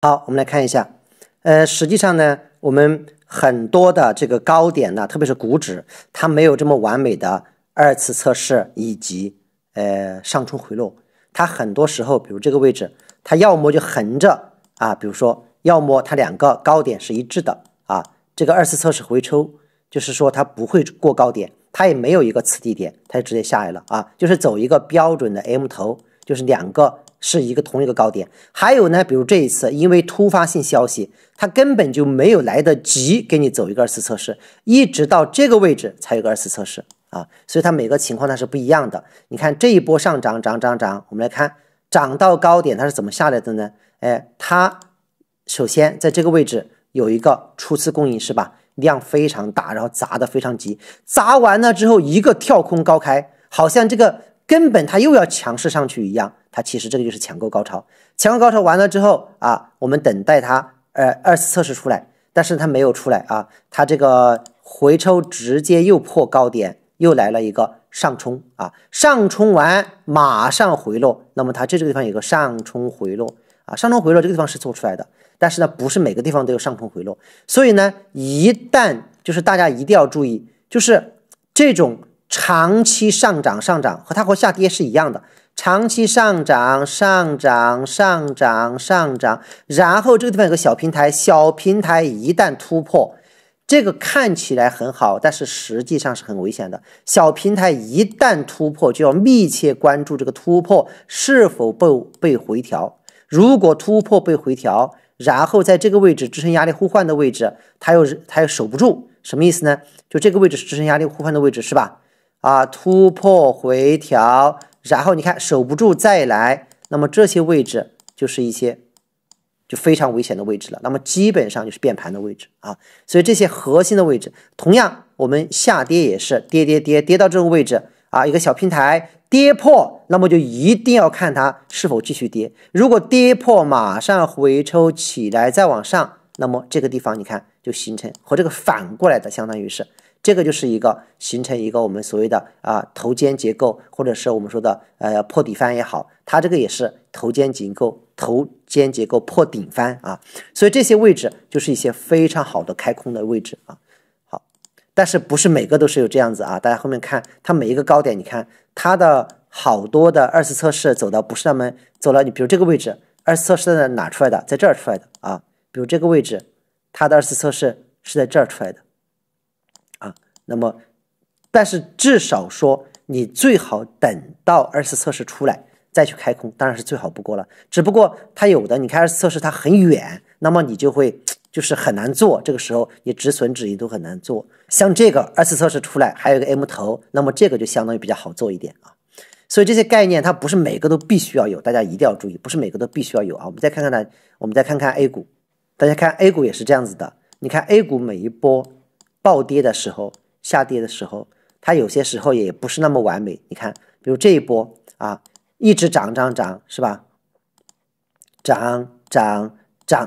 好，我们来看一下，呃，实际上呢，我们很多的这个高点呢，特别是股指，它没有这么完美的二次测试以及呃上冲回落，它很多时候，比如这个位置，它要么就横着啊，比如说，要么它两个高点是一致的啊，这个二次测试回抽，就是说它不会过高点，它也没有一个次低点，它就直接下来了啊，就是走一个标准的 M 头，就是两个。是一个同一个高点，还有呢，比如这一次因为突发性消息，它根本就没有来得及给你走一个二次测试，一直到这个位置才有个二次测试啊，所以它每个情况它是不一样的。你看这一波上涨涨涨涨，我们来看涨到高点它是怎么下来的呢？哎，它首先在这个位置有一个初次供应是吧？量非常大，然后砸的非常急，砸完了之后一个跳空高开，好像这个根本它又要强势上去一样。它其实这个就是抢购高潮。抢购高潮完了之后啊，我们等待它呃二次测试出来，但是它没有出来啊，它这个回抽直接又破高点，又来了一个上冲啊，上冲完马上回落，那么它这个地方有个上冲回落啊，上冲回落这个地方是做出来的，但是呢不是每个地方都有上冲回落，所以呢一旦就是大家一定要注意，就是这种长期上涨上涨和它和下跌是一样的。长期上涨，上涨，上涨，上涨，然后这个地方有个小平台，小平台一旦突破，这个看起来很好，但是实际上是很危险的。小平台一旦突破，就要密切关注这个突破是否被被回调。如果突破被回调，然后在这个位置支撑压力互换的位置，它又它又守不住，什么意思呢？就这个位置是支撑压力互换的位置，是吧？啊，突破回调。然后你看守不住再来，那么这些位置就是一些就非常危险的位置了。那么基本上就是变盘的位置啊，所以这些核心的位置，同样我们下跌也是跌跌跌跌到这个位置啊，一个小平台跌破，那么就一定要看它是否继续跌。如果跌破马上回抽起来再往上，那么这个地方你看就形成和这个反过来的相当于是。这个就是一个形成一个我们所谓的啊头肩结构，或者是我们说的呃破底翻也好，它这个也是头肩结构，头肩结构破顶翻啊，所以这些位置就是一些非常好的开空的位置啊。好，但是不是每个都是有这样子啊？大家后面看它每一个高点，你看它的好多的二次测试走的不是那么走了，你比如这个位置二次测试在哪出来的？在这儿出来的啊，比如这个位置它的二次测试是在这儿出来的。那么，但是至少说，你最好等到二次测试出来再去开空，当然是最好不过了。只不过它有的你开二次测试它很远，那么你就会就是很难做，这个时候你止损止盈都很难做。像这个二次测试出来，还有一个 M 头，那么这个就相当于比较好做一点啊。所以这些概念它不是每个都必须要有，大家一定要注意，不是每个都必须要有啊。我们再看看呢，我们再看看 A 股，大家看 A 股也是这样子的，你看 A 股每一波暴跌的时候。下跌的时候，它有些时候也不是那么完美。你看，比如这一波啊，一直涨涨涨，是吧？涨涨涨，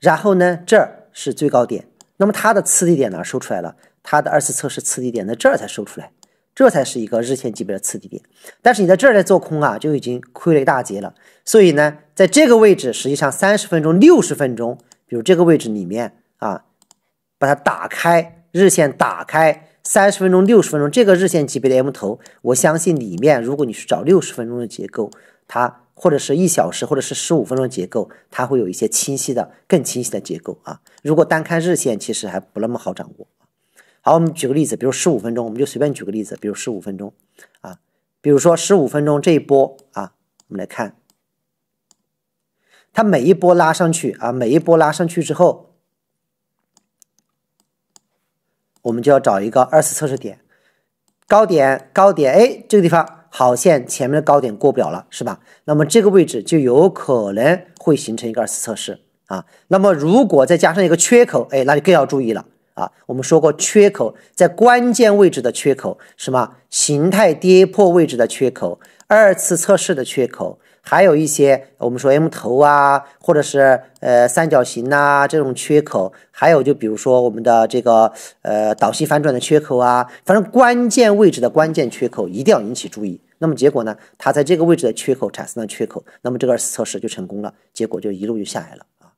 然后呢，这儿是最高点，那么它的次低点哪收出来了？它的二次测试次低点在这才收出来，这才是一个日线级别的次低点。但是你在这儿来做空啊，就已经亏了一大截了。所以呢，在这个位置，实际上三十分钟、六十分钟，比如这个位置里面啊，把它打开。日线打开三十分钟、六十分钟这个日线级别的 M 头，我相信里面，如果你去找六十分钟的结构，它或者是一小时，或者是十五分钟结构，它会有一些清晰的、更清晰的结构啊。如果单看日线，其实还不那么好掌握。好，我们举个例子，比如十五分钟，我们就随便举个例子，比如十五分钟啊，比如说十五分钟这一波啊，我们来看，它每一波拉上去啊，每一波拉上去之后。我们就要找一个二次测试点，高点高点，哎，这个地方好像前面的高点过不了了，是吧？那么这个位置就有可能会形成一个二次测试啊。那么如果再加上一个缺口，哎，那就更要注意了啊。我们说过，缺口在关键位置的缺口，什么形态跌破位置的缺口，二次测试的缺口。还有一些我们说 M 头啊，或者是呃三角形呐这种缺口，还有就比如说我们的这个呃导系反转的缺口啊，反正关键位置的关键缺口一定要引起注意。那么结果呢，它在这个位置的缺口产生了缺口，那么这个二次测试就成功了，结果就一路就下来了啊。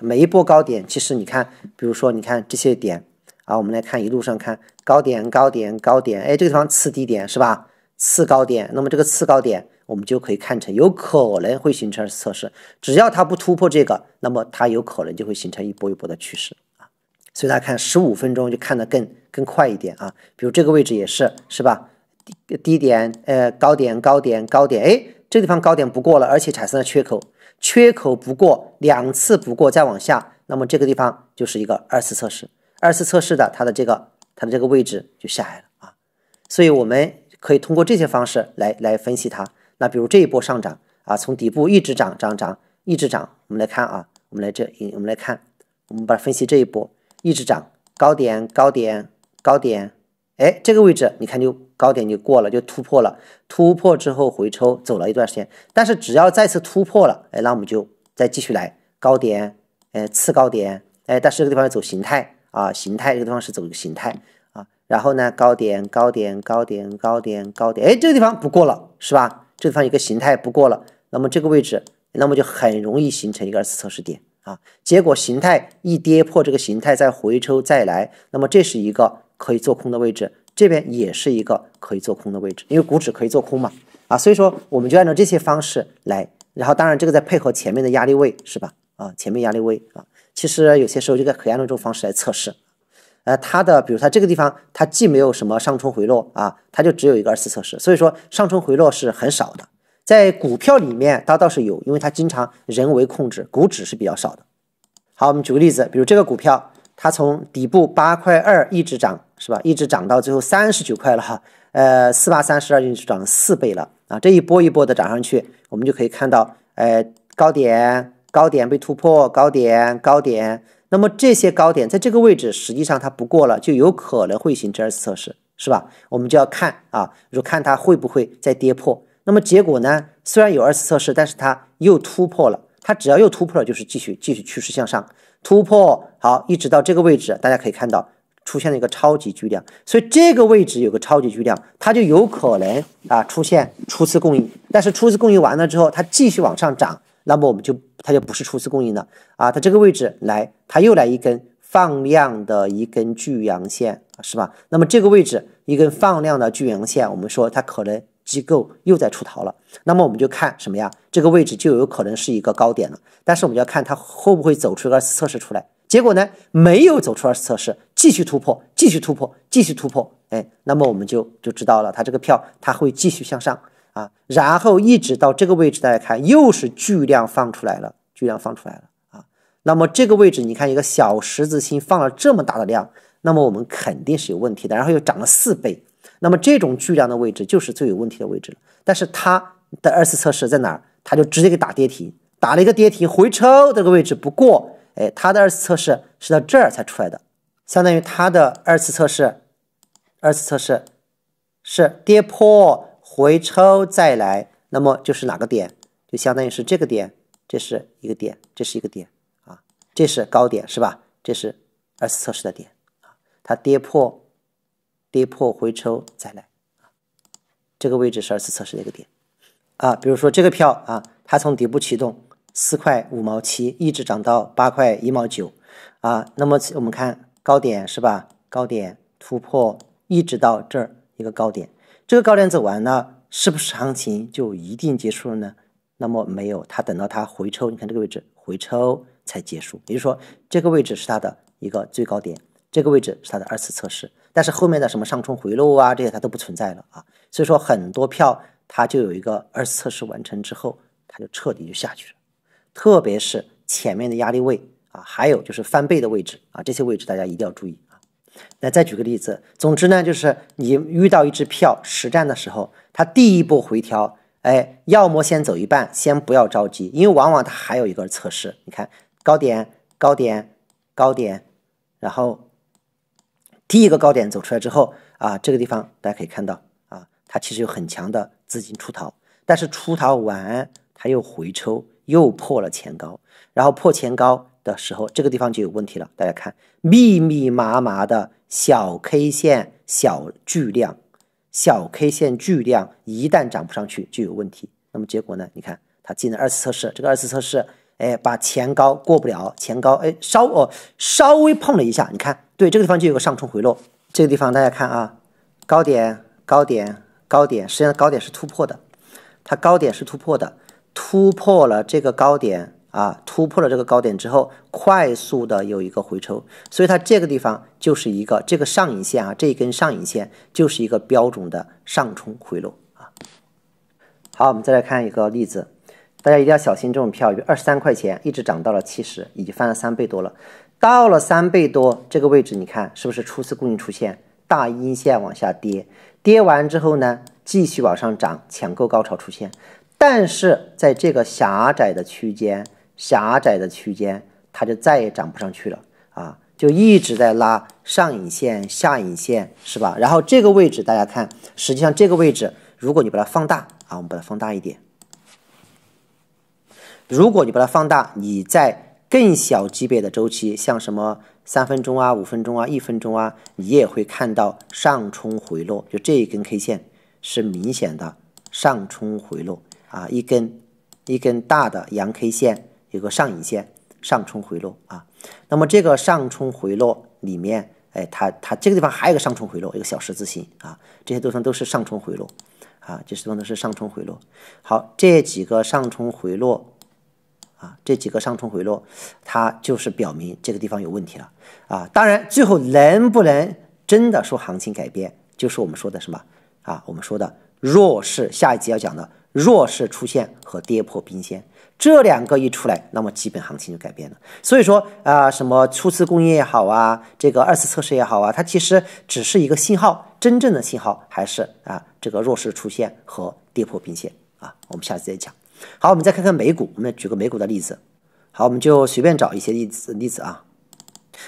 每一波高点，其实你看，比如说你看这些点啊，我们来看一路上看高点高点高点，哎，这个地方次低点是吧？次高点，那么这个次高点。我们就可以看成有可能会形成二次测试，只要它不突破这个，那么它有可能就会形成一波一波的趋势啊。所以大家看十五分钟就看得更更快一点啊。比如这个位置也是是吧？低低点，呃高点高点高点，哎，这地方高点不过了，而且产生了缺口，缺口不过两次不过再往下，那么这个地方就是一个二次测试，二次测试的它的这个它的这个位置就下来了啊。所以我们可以通过这些方式来来分析它。那比如这一波上涨啊，从底部一直涨涨涨一直涨，我们来看啊，我们来这，我们来看，我们把它分析这一波一直涨高点高点高点，哎，这个位置你看就高点就过了就突破了，突破之后回抽走了一段时间，但是只要再次突破了，哎，那我们就再继续来高点，哎次高点，哎，但是这个地方要走形态啊，形态这个地方是走一个形态啊，然后呢高点高点高点高点高点，哎，这个地方不过了是吧？这地方一个形态不过了，那么这个位置，那么就很容易形成一个二次测试点啊。结果形态一跌破这个形态，再回抽再来，那么这是一个可以做空的位置，这边也是一个可以做空的位置，因为股指可以做空嘛啊。所以说我们就按照这些方式来，然后当然这个再配合前面的压力位是吧？啊，前面压力位啊，其实有些时候就可以按照这种方式来测试。呃，它的比如它这个地方，它既没有什么上冲回落啊，它就只有一个二次测试，所以说上冲回落是很少的。在股票里面它倒是有，因为它经常人为控制，股指是比较少的。好，我们举个例子，比如这个股票，它从底部八块二一直涨，是吧？一直涨到最后三十九块了，呃，四八三十二就是涨四倍了啊。这一波一波的涨上去，我们就可以看到，呃，高点高点被突破，高点高点。那么这些高点在这个位置，实际上它不过了，就有可能会形成二次测试，是吧？我们就要看啊，就看它会不会再跌破。那么结果呢？虽然有二次测试，但是它又突破了。它只要又突破了，就是继续继续趋势向上突破。好，一直到这个位置，大家可以看到出现了一个超级巨量，所以这个位置有个超级巨量，它就有可能啊出现初次供应。但是初次供应完了之后，它继续往上涨，那么我们就。它就不是初次供应了啊！它这个位置来，它又来一根放量的一根巨阳线，是吧？那么这个位置一根放量的巨阳线，我们说它可能机构又在出逃了。那么我们就看什么呀？这个位置就有可能是一个高点了。但是我们要看它会不会走出一个二次测试出来。结果呢，没有走出二次测试，继续突破，继续突破，继续突破。哎，那么我们就就知道了，它这个票它会继续向上。啊，然后一直到这个位置，大家看，又是巨量放出来了，巨量放出来了啊。那么这个位置，你看一个小十字星放了这么大的量，那么我们肯定是有问题的。然后又涨了四倍，那么这种巨量的位置就是最有问题的位置了。但是它的二次测试在哪儿？它就直接给打跌停，打了一个跌停，回抽这个位置。不过，哎，它的二次测试是到这儿才出来的，相当于它的二次测试，二次测试是跌破。回抽再来，那么就是哪个点？就相当于是这个点，这是一个点，这是一个点啊，这是高点是吧？这是二次测试的点啊，它跌破，跌破回抽再来，这个位置是二次测试的一个点啊。比如说这个票啊，它从底部启动四块五毛七，一直涨到八块一毛九啊，那么我们看高点是吧？高点突破，一直到这儿一个高点。这个高点走完呢，是不是行情就一定结束了呢？那么没有，它等到它回抽，你看这个位置回抽才结束，也就是说这个位置是它的一个最高点，这个位置是它的二次测试，但是后面的什么上冲回落啊这些它都不存在了啊，所以说很多票它就有一个二次测试完成之后，它就彻底就下去了，特别是前面的压力位啊，还有就是翻倍的位置啊，这些位置大家一定要注意。那再举个例子。总之呢，就是你遇到一只票实战的时候，它第一步回调，哎，要么先走一半，先不要着急，因为往往它还有一个测试。你看，高点，高点，高点，然后第一个高点走出来之后啊，这个地方大家可以看到啊，它其实有很强的资金出逃，但是出逃完，它又回抽，又破了前高，然后破前高。的时候，这个地方就有问题了。大家看，密密麻麻的小 K 线，小巨量，小 K 线巨量，一旦涨不上去就有问题。那么结果呢？你看，它进了二次测试，这个二次测试，哎，把前高过不了，前高，哎，稍哦，稍微碰了一下，你看，对，这个地方就有个上冲回落。这个地方大家看啊，高点，高点，高点，实际上高点是突破的，它高点是突破的，突破了这个高点。啊，突破了这个高点之后，快速的有一个回抽，所以它这个地方就是一个这个上影线啊，这一根上影线就是一个标准的上冲回落啊。好，我们再来看一个例子，大家一定要小心这种票，比如二十三块钱一直涨到了七十，已经翻了三倍多了。到了三倍多这个位置，你看是不是初次供应出现大阴线往下跌，跌完之后呢，继续往上涨，抢购高潮出现，但是在这个狭窄的区间。狭窄的区间，它就再也涨不上去了啊，就一直在拉上影线、下影线，是吧？然后这个位置大家看，实际上这个位置，如果你把它放大啊，我们把它放大一点。如果你把它放大，你在更小级别的周期，像什么三分钟啊、五分钟啊、一分钟啊，你也会看到上冲回落，就这一根 K 线是明显的上冲回落啊，一根一根大的阳 K 线。有个上影线，上冲回落啊，那么这个上冲回落里面，哎，它它这个地方还有一个上冲回落，一个小十字星啊，这些地方都是上冲回落啊，些地方都是上冲回落。好，这几个上冲回落啊，这几个上冲回落，它就是表明这个地方有问题了啊。当然，最后能不能真的说行情改变，就是我们说的什么啊？我们说的弱势，下一集要讲的弱势出现和跌破冰线。这两个一出来，那么基本行情就改变了。所以说啊，什么初次工业也好啊，这个二次测试也好啊，它其实只是一个信号，真正的信号还是啊，这个弱势出现和跌破平线啊。我们下次再讲。好，我们再看看美股，我们举个美股的例子。好，我们就随便找一些例子例子啊。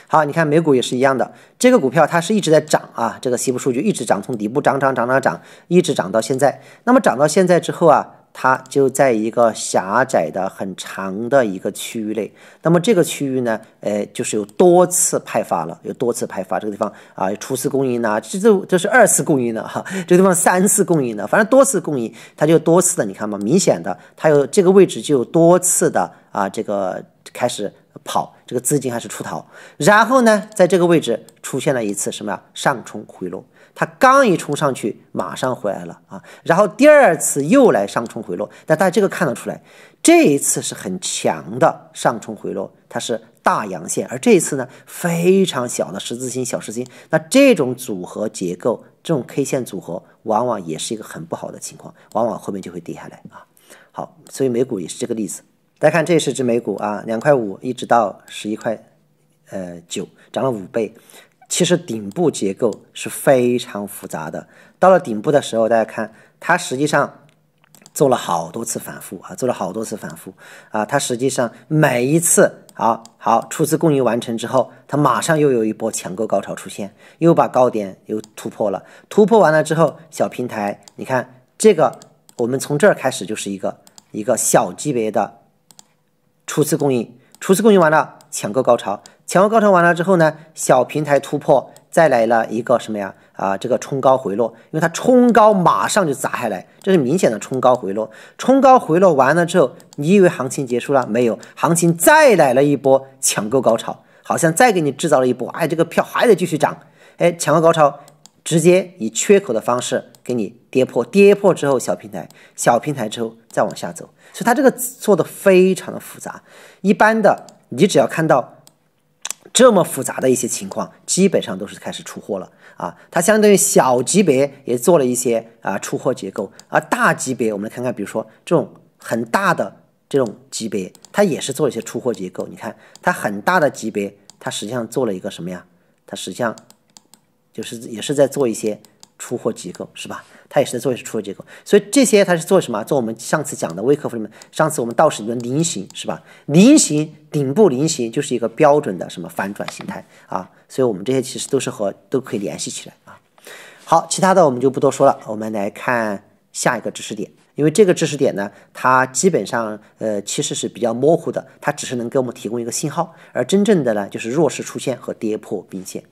好，你看美股也是一样的，这个股票它是一直在涨啊，这个西部数据一直涨，从底部涨涨涨涨涨，一直涨到现在。那么涨到现在之后啊。它就在一个狭窄的很长的一个区域内，那么这个区域呢，呃，就是有多次派发了，有多次派发这个地方啊，初次供应呐，这这这是二次供应的哈，这个地方三次供应的，反正多次供应，它就多次的，你看嘛，明显的，它有这个位置就有多次的啊，这个开始。跑，这个资金还是出逃，然后呢，在这个位置出现了一次什么呀？上冲回落，它刚一冲上去，马上回来了啊，然后第二次又来上冲回落，但大家这个看得出来，这一次是很强的上冲回落，它是大阳线，而这一次呢，非常小的十字星，小十字星，那这种组合结构，这种 K 线组合，往往也是一个很不好的情况，往往后面就会跌下来啊。好，所以美股也是这个例子。大家看，这是只美股啊，两块五一直到十一块，呃九涨了五倍。其实顶部结构是非常复杂的。到了顶部的时候，大家看，它实际上做了好多次反复啊，做了好多次反复啊。它实际上每一次好好初次供应完成之后，它马上又有一波抢购高潮出现，又把高点又突破了。突破完了之后，小平台，你看这个，我们从这儿开始就是一个一个小级别的。初次供应，初次供应完了，抢购高潮，抢购高潮完了之后呢？小平台突破，再来了一个什么呀？啊，这个冲高回落，因为它冲高马上就砸下来，这是明显的冲高回落。冲高回落完了之后，你以为行情结束了？没有，行情再来了一波抢购高潮，好像再给你制造了一波。哎，这个票还得继续涨。哎，抢购高潮直接以缺口的方式。给你跌破，跌破之后小平台，小平台之后再往下走，所以它这个做的非常的复杂。一般的，你只要看到这么复杂的一些情况，基本上都是开始出货了啊。它相当于小级别也做了一些啊出货结构，而大级别我们来看看，比如说这种很大的这种级别，它也是做一些出货结构。你看它很大的级别，它实际上做了一个什么呀？它实际上就是也是在做一些。出货机构是吧？它也是在做一出货机构，所以这些它是做什么？做我们上次讲的微客服里面，上次我们道士一个菱形是吧？菱形顶部菱形就是一个标准的什么反转形态啊？所以我们这些其实都是和都可以联系起来啊。好，其他的我们就不多说了，我们来看下一个知识点，因为这个知识点呢，它基本上呃其实是比较模糊的，它只是能给我们提供一个信号，而真正的呢就是弱势出现和跌破冰线。